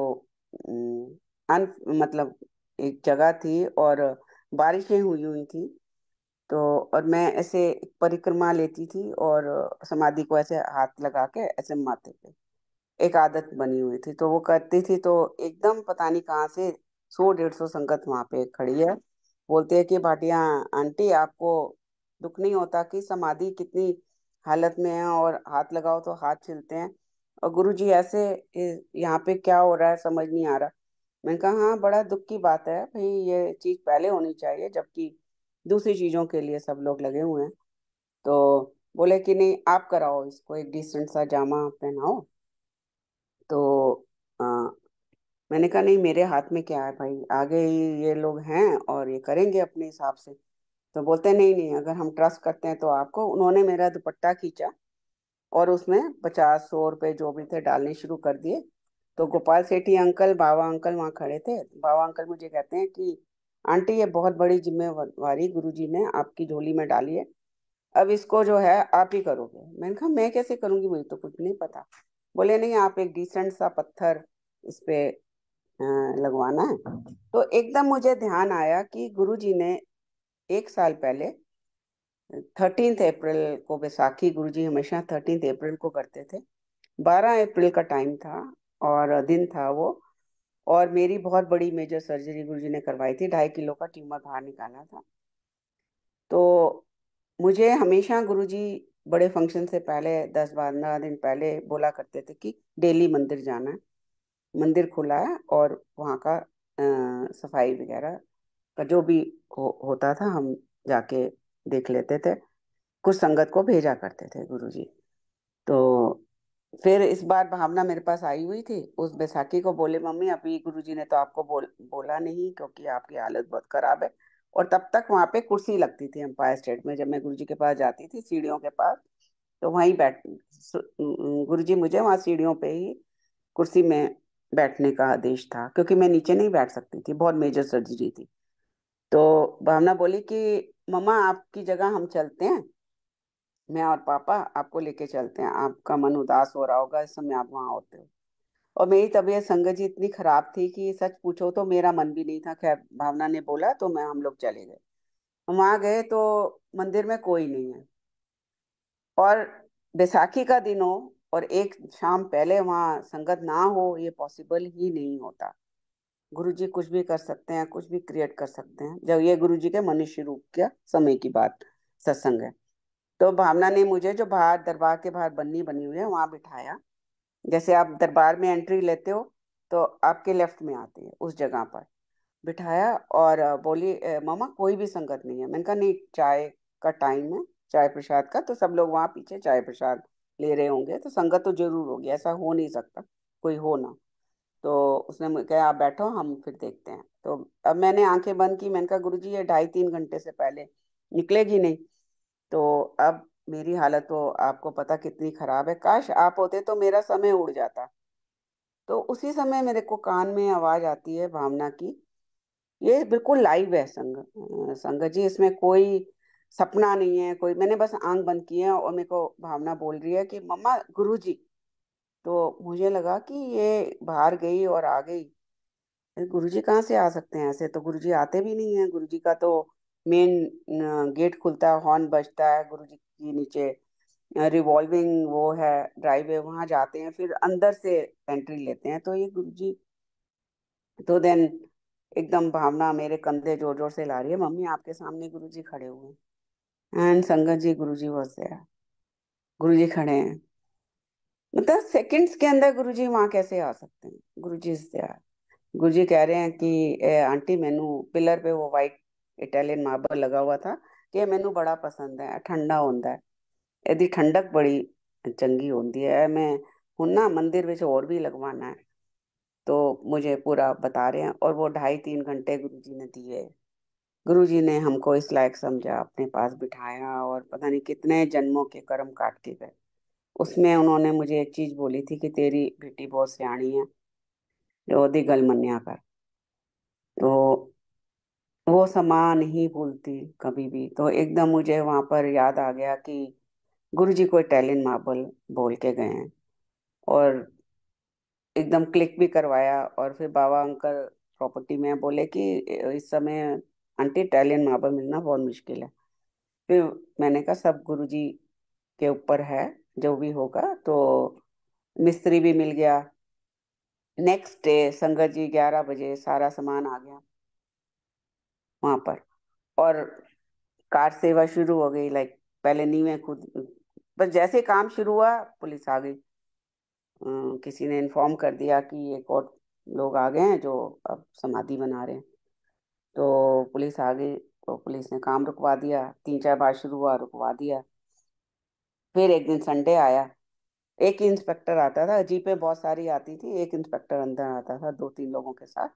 अन मतलब एक जगह थी और बारिशें हुई हुई थी तो और मैं ऐसे परिक्रमा लेती थी और समाधि को ऐसे हाथ लगा के ऐसे माथे पे एक आदत बनी हुई थी तो वो करती थी तो एकदम पता नहीं कहाँ से सौ डेढ़ सौ संगत वहां पे खड़ी है बोलते हैं कि भाटिया आंटी आपको दुख नहीं होता कि समाधि कितनी हालत में है और हाथ लगाओ तो हाथ छिलते हैं और गुरु जी ऐसे यहाँ पे क्या हो रहा है समझ नहीं आ रहा मैंने कहा हाँ बड़ा दुख की बात है भाई ये चीज पहले होनी चाहिए जबकि दूसरी चीज़ों के लिए सब लोग लगे हुए हैं तो बोले कि नहीं आप कराओ इसको एक डिसेंट सा जामा पहनाओ तो आ, मैंने कहा नहीं मेरे हाथ में क्या है भाई आगे ये लोग हैं और ये करेंगे अपने हिसाब से तो बोलते नहीं नहीं अगर हम ट्रस्ट करते हैं तो आपको उन्होंने मेरा दुपट्टा खींचा और उसमें पचास सौ रुपये जो भी थे डालने शुरू कर दिए तो गोपाल सेठी अंकल बाबा अंकल वहाँ खड़े थे बाबा अंकल मुझे कहते हैं कि आंटी ये बहुत बड़ी जिम्मेवारी गुरु जी ने आपकी झोली में डाली है अब इसको जो है आप ही करोगे मैंने कहा मैं कैसे करूंगी मुझे तो कुछ नहीं पता बोले नहीं आप एक डिसेंट सा पत्थर इस पे लगवाना है तो एकदम मुझे ध्यान आया कि गुरु जी ने एक साल पहले थर्टीन अप्रैल को बैसाखी गुरु जी हमेशा थर्टीन अप्रैल को करते थे बारह अप्रैल का टाइम था और दिन था वो और मेरी बहुत बड़ी मेजर सर्जरी गुरुजी ने करवाई थी ढाई किलो का ट्यूमर बाहर निकाला था तो मुझे हमेशा गुरुजी बड़े फंक्शन से पहले दस बारह दिन पहले बोला करते थे कि डेली मंदिर जाना है मंदिर खुला है और वहाँ का आ, सफाई वगैरह का जो भी हो, होता था हम जाके देख लेते थे कुछ संगत को भेजा करते थे गुरुजी तो फिर इस बार भावना मेरे पास आई हुई थी उस बैसाखी को बोले मम्मी अभी गुरुजी ने तो आपको बोल बोला नहीं क्योंकि आपकी हालत बहुत खराब है और तब तक वहाँ पे कुर्सी लगती थी एम्पायर स्टेट में जब मैं गुरुजी के पास जाती थी सीढ़ियों के पास तो वहीं बैठ गुरुजी मुझे वहाँ सीढ़ियों पे ही कुर्सी में बैठने का आदेश था क्योंकि मैं नीचे नहीं बैठ सकती थी बहुत मेजर सर्जरी थी तो भावना बोली कि मम्मा आपकी जगह हम चलते हैं मैं और पापा आपको लेके चलते हैं आपका मन उदास हो रहा होगा इस समय आप वहाँ होते हो और मेरी तबीयत संगत जी इतनी खराब थी कि सच पूछो तो मेरा मन भी नहीं था खैर भावना ने बोला तो मैं हम लोग चले गए हम वहाँ गए तो मंदिर में कोई नहीं है और बैसाखी का दिन हो और एक शाम पहले वहाँ संगत ना हो ये पॉसिबल ही नहीं होता गुरु जी कुछ भी कर सकते हैं कुछ भी क्रिएट कर सकते हैं जब ये गुरु जी के मनुष्य रूप का समय की बात सत्संग है तो भावना ने मुझे जो बाहर दरबार के बाहर बन्नी बनी हुई है वहां बिठाया जैसे आप दरबार में एंट्री लेते हो तो आपके लेफ्ट में आती है उस जगह पर बिठाया और बोली मामा कोई भी संगत नहीं है मैंने कहा नहीं चाय का टाइम है चाय प्रसाद का तो सब लोग वहाँ पीछे चाय प्रसाद ले रहे होंगे तो संगत तो जरूर होगी ऐसा हो नहीं सकता कोई हो ना तो उसने कहा आप बैठो हम फिर देखते हैं तो अब मैंने आंखें बंद की मैंने कहा गुरु जी ये ढाई तीन घंटे से पहले निकलेगी नहीं तो अब मेरी हालत तो आपको पता कितनी खराब है काश आप होते तो मेरा समय उड़ जाता तो उसी समय मेरे को कान में आवाज आती है भावना की ये बिल्कुल लाइव है संग संगत जी इसमें कोई सपना नहीं है कोई मैंने बस आंख बंद की है और मेरे को भावना बोल रही है कि मम्मा गुरु जी तो मुझे लगा कि ये बाहर गई और आ गई गुरु जी कहाँ से आ सकते हैं ऐसे तो गुरु जी आते भी नहीं है गुरु जी का तो मेन गेट uh, खुलता है हॉर्न बजता है गुरु जी के नीचे रिवॉल्विंग uh, वो है ड्राइव है वहां जाते हैं फिर अंदर से एंट्री लेते हैं तो ये गुरु जी तो देन एकदम भावना मेरे कंधे जोर जोर से ला रही है मम्मी आपके सामने गुरु जी खड़े हुए एंड संगत जी गुरु जी बस गुरु जी खड़े हैं मतलब सेकंड्स के अंदर गुरु जी वहां कैसे आ सकते हैं गुरु जी गुरु जी कह रहे हैं कि आंटी मैनू पिलर पे वो वाइट इटालियन मार्बल लगा हुआ था कि ਇਹ बड़ा पसंद है ठंडा ਠੰਡਾ ਹੁੰਦਾ ਹੈ ਇਹਦੀ ਠੰਡਕ ਬੜੀ ਚੰਗੀ ਹੁੰਦੀ ਹੈ ਮੈਂ ਹੁਣ ਨਾ ਮੰਦਿਰ ਵਿੱਚ ਹੋਰ ਵੀ ਲਗਵਾਣਾ तो मुझे पूरा बता रहे हैं और वो ढाई तीन घंटे गुरु जी ने दिए गुरु जी ने हमको इस लायक समझा अपने पास बिठाया और पता नहीं कितने जन्मों के कर्म काट के गए उसमें उन्होंने मुझे एक चीज बोली थी कि तेरी बेटी बहुत सियाणी है जो दिगल गल मन्या कर तो वो समा नहीं भूलती कभी भी तो एकदम मुझे वहां पर याद आ गया कि गुरुजी को टैलिन मार्बल बोल के गए हैं और एकदम क्लिक भी करवाया और फिर बाबा अंकल प्रॉपर्टी में बोले कि इस समय आंटी टैलिन मार्बल मिलना बहुत मुश्किल है फिर मैंने कहा सब गुरुजी के ऊपर है जो भी होगा तो मिस्त्री भी मिल गया नेक्स्ट डे संगत जी ग्यारह बजे सारा सामान आ गया वहां पर और कार सेवा शुरू हो गई लाइक पहले नहीं मैं खुद बस जैसे काम शुरू हुआ पुलिस आ गई किसी ने इन्फॉर्म कर दिया कि एक और लोग आ गए हैं जो अब समाधि बना रहे हैं तो पुलिस आ गई तो पुलिस ने काम रुकवा दिया तीन चार बार शुरू हुआ रुकवा दिया फिर एक दिन संडे आया एक इंस्पेक्टर आता था जीपें बहुत सारी आती थी एक इंस्पेक्टर अंदर आता था दो तीन लोगों के साथ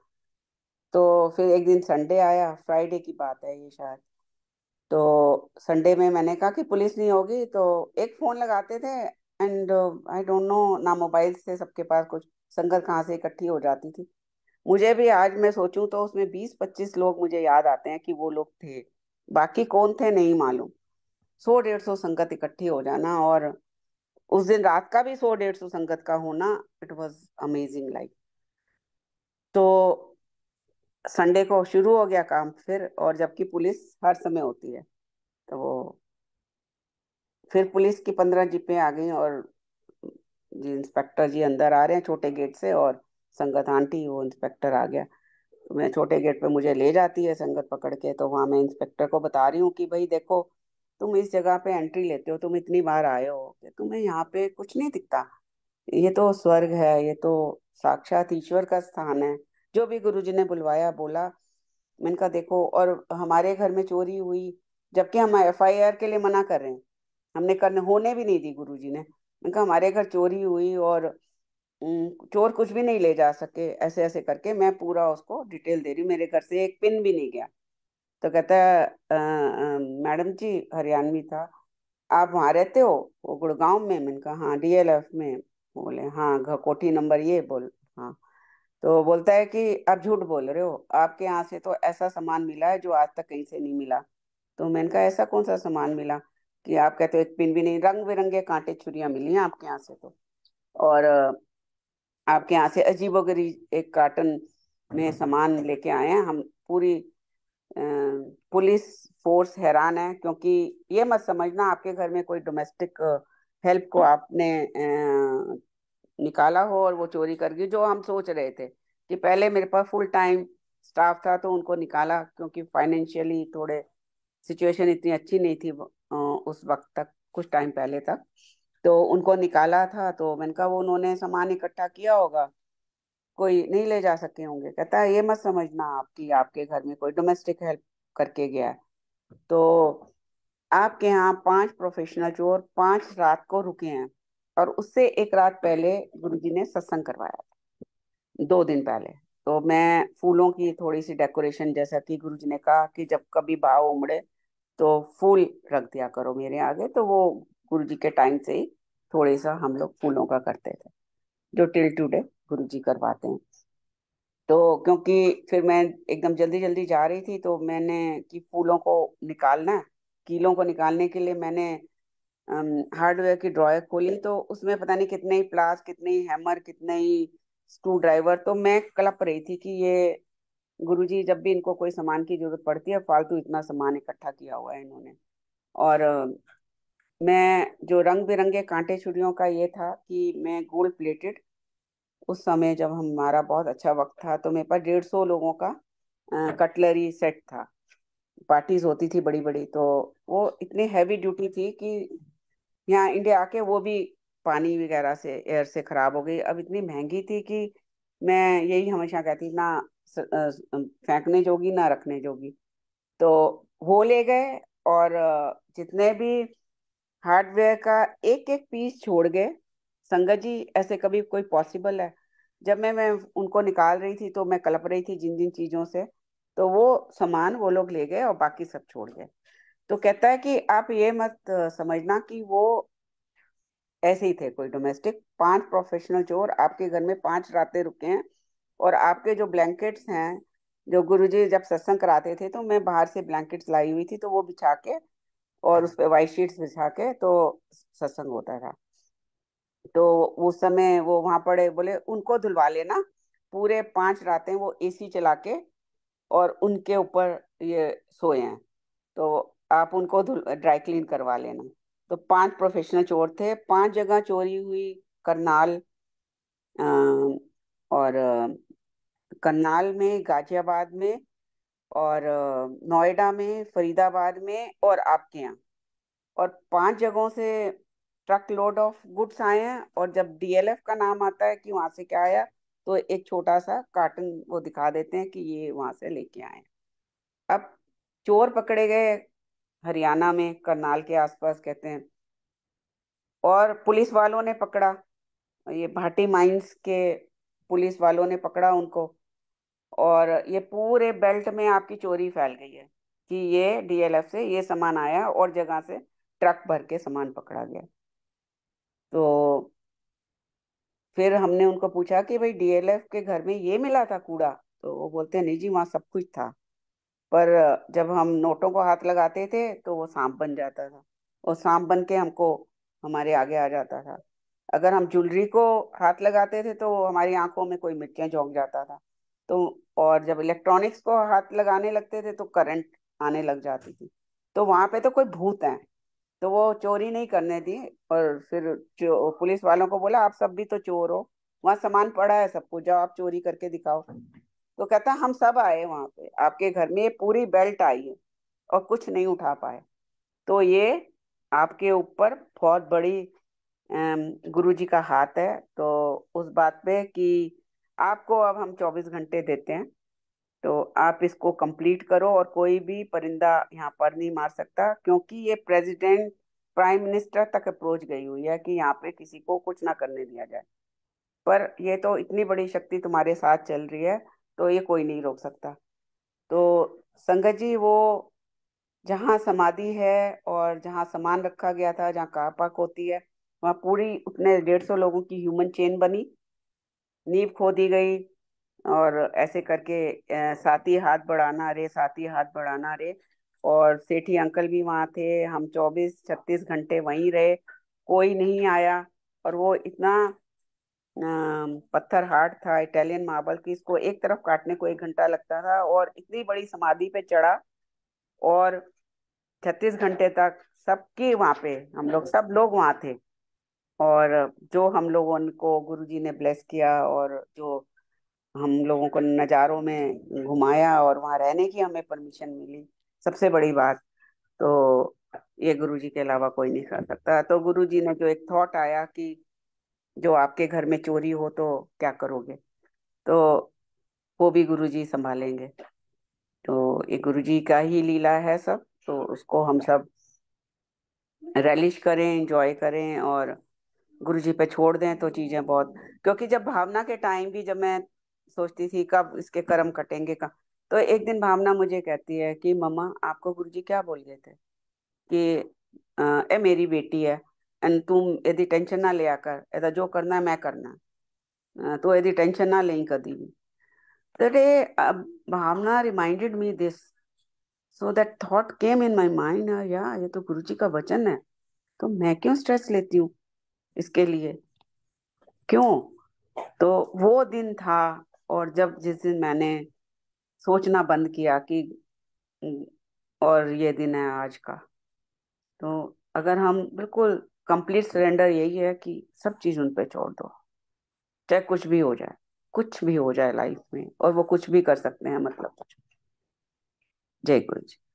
तो फिर एक दिन संडे आया फ्राइडे की बात है ये शायद तो संडे में मैंने कहा कि पुलिस नहीं होगी तो एक फ़ोन लगाते थे एंड आई डोंट नो ना मोबाइल से सबके पास कुछ संगत कहाँ से इकट्ठी हो जाती थी मुझे भी आज मैं सोचूं तो उसमें बीस पच्चीस लोग मुझे याद आते हैं कि वो लोग थे बाकी कौन थे नहीं मालूम सौ डेढ़ सौ संगत इकट्ठी हो जाना और उस दिन रात का भी सौ डेढ़ सौ संगत का होना इट वॉज अमेजिंग लाइक तो संडे को शुरू हो गया काम फिर और जबकि पुलिस हर समय होती है तो वो फिर पुलिस की पंद्रह जीपें आ गई और जी इंस्पेक्टर जी अंदर आ रहे हैं छोटे गेट से और संगत आंटी वो इंस्पेक्टर आ गया तो मैं छोटे गेट पे मुझे ले जाती है संगत पकड़ के तो वहां मैं इंस्पेक्टर को बता रही हूँ कि भाई देखो तुम इस जगह पे एंट्री लेते हो तुम इतनी बार आए हो कि तुम्हें यहाँ पे कुछ नहीं दिखता ये तो स्वर्ग है ये तो साक्षात ईश्वर का स्थान है जो भी गुरु जी ने बुलवाया बोला मैंने कहा देखो और हमारे घर में चोरी हुई जबकि हम एफ के लिए मना कर रहे हैं हमने करने होने भी नहीं दी गुरु जी ने मैंने कहा हमारे घर चोरी हुई और चोर कुछ भी नहीं ले जा सके ऐसे ऐसे करके मैं पूरा उसको डिटेल दे रही हूँ मेरे घर से एक पिन भी नहीं गया तो कहता है मैडम जी हरियाणवी था आप वहां रहते हो वो गुड़गांव में मैंने कहा हाँ डीएलएफ में बोले हाँ कोठी नंबर ये बोल हाँ तो बोलता है कि आप झूठ बोल रहे हो आपके यहाँ से तो ऐसा सामान मिला है जो आज तक कहीं से नहीं मिला तो मैंने कहा ऐसा कौन सा सामान मिला कि आप कहते हो एक पिन भी नहीं रंग बिरंगे कांटे छुरियां मिली हैं आपके यहाँ से तो और आपके यहाँ से अजीब एक कार्टन में सामान लेके आए हैं हम पूरी पुलिस फोर्स हैरान है क्योंकि ये मत समझना आपके घर में कोई डोमेस्टिक हेल्प को आपने निकाला हो और वो चोरी कर गई जो हम सोच रहे थे कि पहले मेरे पास फुल टाइम स्टाफ था तो उनको निकाला क्योंकि फाइनेंशियली थोड़े सिचुएशन इतनी अच्छी नहीं थी उस वक्त तक कुछ टाइम पहले तक तो उनको निकाला था तो मैंने कहा वो उन्होंने सामान इकट्ठा किया होगा कोई नहीं ले जा सके होंगे कहता है ये मत समझना आपकी आपके घर में कोई डोमेस्टिक हेल्प करके गया तो आपके यहाँ पांच प्रोफेशनल चोर पांच रात को रुके हैं और उससे एक रात पहले गुरुजी ने सत्संग करवाया दो दिन पहले तो मैं फूलों की थोड़ी सी डेकोरेशन जैसा कि गुरुजी ने कहा कि जब कभी भाव उमड़े तो फूल रख दिया करो मेरे आगे तो वो गुरुजी के टाइम से ही थोड़े सा हम लोग फूलों का करते थे जो टिल टूडे गुरु जी करवाते हैं तो क्योंकि फिर मैं एकदम जल्दी जल्दी जा रही थी तो मैंने कि फूलों को निकालना कीलों को निकालने के लिए मैंने हार्डवेयर की ड्रॉयर खोली तो उसमें पता नहीं कितने ही प्लास कितने ही हैमर कितने ही स्क्रू ड्राइवर तो मैं कलप रही थी कि ये गुरुजी जब भी इनको कोई सामान की जरूरत पड़ती है फालतू इतना सामान इकट्ठा किया हुआ है इन्होंने और मैं जो रंग बिरंगे कांटे छुड़ियों का ये था कि मैं गोल्ड प्लेटेड उस समय जब हमारा बहुत अच्छा वक्त था तो मेरे पास डेढ़ सौ लोगों का कटलरी सेट था पार्टीज होती थी बड़ी बड़ी तो वो इतनी हैवी ड्यूटी थी कि यहाँ इंडिया आके वो भी पानी वगैरह से एयर से खराब हो गई अब इतनी महंगी थी कि मैं यही हमेशा कहती ना फेंकने जोगी ना रखने जोगी तो वो ले गए और जितने भी हार्डवेयर का एक एक पीस छोड़ गए संगत जी ऐसे कभी कोई पॉसिबल है जब मैं मैं उनको निकाल रही थी तो मैं कलप रही थी जिन जिन चीज़ों से तो वो सामान वो लोग ले गए और बाकी सब छोड़ गए तो कहता है कि आप ये मत समझना कि वो ऐसे ही थे कोई डोमेस्टिक पांच प्रोफेशनल चोर आपके घर में पांच रातें रुके हैं और आपके जो ब्लैंकेट्स हैं जो गुरुजी जब सत्संग कराते थे तो मैं बाहर से ब्लैंकेट्स लाई हुई थी तो वो बिछा के और उस पर वाइट शीट्स बिछा के तो सत्संग होता था तो उस समय वो वहां पड़े बोले उनको धुलवा लेना पूरे पांच रातें वो एसी चला के और उनके ऊपर ये सोए हैं तो आप उनको ड्राई क्लीन करवा लेना तो पांच प्रोफेशनल चोर थे पांच जगह चोरी हुई करनाल आ, और करनाल में गाजियाबाद में और नोएडा में फरीदाबाद में और आपके यहाँ और पांच जगहों से ट्रक लोड ऑफ गुड्स आए हैं और जब डीएलएफ का नाम आता है कि वहां से क्या आया तो एक छोटा सा कार्टन वो दिखा देते हैं कि ये वहां से लेके आए अब चोर पकड़े गए हरियाणा में करनाल के आसपास कहते हैं और पुलिस वालों ने पकड़ा ये भाटी माइंस के पुलिस वालों ने पकड़ा उनको और ये पूरे बेल्ट में आपकी चोरी फैल गई है कि ये डीएलएफ से ये सामान आया और जगह से ट्रक भर के सामान पकड़ा गया तो फिर हमने उनको पूछा कि भाई डीएलएफ के घर में ये मिला था कूड़ा तो वो बोलते नहीं जी वहाँ सब कुछ था पर जब हम नोटों को हाथ लगाते थे तो वो सांप बन जाता था और सांप बन के हमको हमारे आगे आ जाता था अगर हम ज्वेलरी को हाथ लगाते थे तो हमारी आंखों में कोई मिर्चियाँ झोंक जाता था तो और जब इलेक्ट्रॉनिक्स को हाथ लगाने लगते थे तो करंट आने लग जाती थी तो वहां पे तो कोई भूत है तो वो चोरी नहीं करने दी और फिर पुलिस वालों को बोला आप सब भी तो चोर हो वहाँ सामान पड़ा है सबको जाओ आप चोरी करके दिखाओ तो कहता हम सब आए वहां पे आपके घर में पूरी बेल्ट आई है और कुछ नहीं उठा पाए तो ये आपके ऊपर बहुत बड़ी गुरु जी का हाथ है तो उस बात पे कि आपको अब हम 24 घंटे देते हैं तो आप इसको कंप्लीट करो और कोई भी परिंदा यहाँ पर नहीं मार सकता क्योंकि ये प्रेसिडेंट प्राइम मिनिस्टर तक अप्रोच गई हुई है कि यहाँ पे किसी को कुछ ना करने दिया जाए पर ये तो इतनी बड़ी शक्ति तुम्हारे साथ चल रही है तो ये कोई नहीं रोक सकता तो संगत जी वो जहाँ समाधि है और जहाँ सामान रखा गया था जहाँ कार पार्क होती है वहाँ पूरी उतने डेढ़ सौ लोगों की ह्यूमन चेन बनी नींव खो दी गई और ऐसे करके साथी हाथ बढ़ाना रे साथी हाथ बढ़ाना रे और सेठी अंकल भी वहाँ थे हम चौबीस छत्तीस घंटे वहीं रहे कोई नहीं आया और वो इतना पत्थर हार्ड था इटालियन मार्बल की इसको एक तरफ काटने को एक घंटा लगता था और इतनी बड़ी समाधि पे चढ़ा और छत्तीस घंटे तक सबकी वहाँ पे हम लोग सब लोग वहाँ थे और जो हम लोगों को गुरुजी ने ब्लेस किया और जो हम लोगों को नज़ारों में घुमाया और वहाँ रहने की हमें परमिशन मिली सबसे बड़ी बात तो ये गुरुजी के अलावा कोई नहीं कर सकता तो गुरुजी ने जो एक थॉट आया कि जो आपके घर में चोरी हो तो क्या करोगे तो वो भी गुरुजी संभालेंगे तो ये गुरुजी का ही लीला है सब तो उसको हम सब रैलिश करें एंजॉय करें और गुरुजी पे छोड़ दें तो चीजें बहुत क्योंकि जब भावना के टाइम भी जब मैं सोचती थी कब इसके कर्म कटेंगे का तो एक दिन भावना मुझे कहती है कि मम्मा आपको गुरुजी क्या बोल गए थे कि ए मेरी बेटी है एंड तुम यदि टेंशन ना लिया कर ऐसा जो करना है मैं करना तो यदि टेंशन ना लें कभी भी that day uh, bhavna reminded me this so that thought came in my या ये तो गुरु जी का वचन है तो मैं क्यों स्ट्रेस लेती हूँ इसके लिए क्यों तो वो दिन था और जब जिस दिन मैंने सोचना बंद किया कि और ये दिन है आज का तो अगर हम बिल्कुल कंप्लीट सरेंडर यही है कि सब चीज उन पर छोड़ दो चाहे कुछ भी हो जाए कुछ भी हो जाए लाइफ में और वो कुछ भी कर सकते हैं मतलब कुछ जय गुरु जी